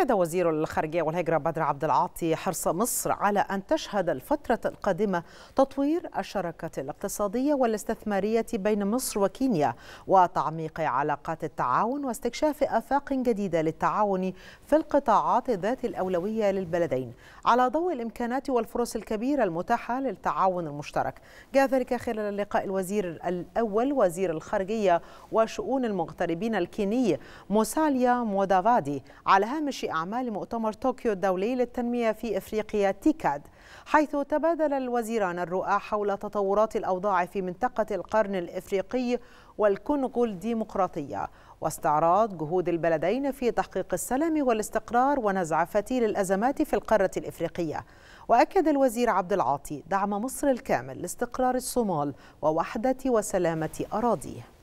أكد وزير الخارجية والهجرة بدر عبد العاطي حرص مصر على أن تشهد الفترة القادمة تطوير الشراكة الاقتصادية والاستثمارية بين مصر وكينيا وتعميق علاقات التعاون واستكشاف آفاق جديدة للتعاون في القطاعات ذات الأولوية للبلدين على ضوء الإمكانات والفرص الكبيرة المتاحة للتعاون المشترك جاء ذلك خلال لقاء الوزير الأول وزير الخارجية وشؤون المغتربين الكيني موساليا مودافادي على هامش أعمال مؤتمر طوكيو الدولي للتنمية في إفريقيا تيكاد حيث تبادل الوزيران الرؤى حول تطورات الأوضاع في منطقة القرن الإفريقي والكونغو الديمقراطية واستعراض جهود البلدين في تحقيق السلام والاستقرار ونزع فتيل الأزمات في القارة الإفريقية وأكد الوزير عبد العاطي دعم مصر الكامل لاستقرار الصومال ووحدة وسلامة أراضيه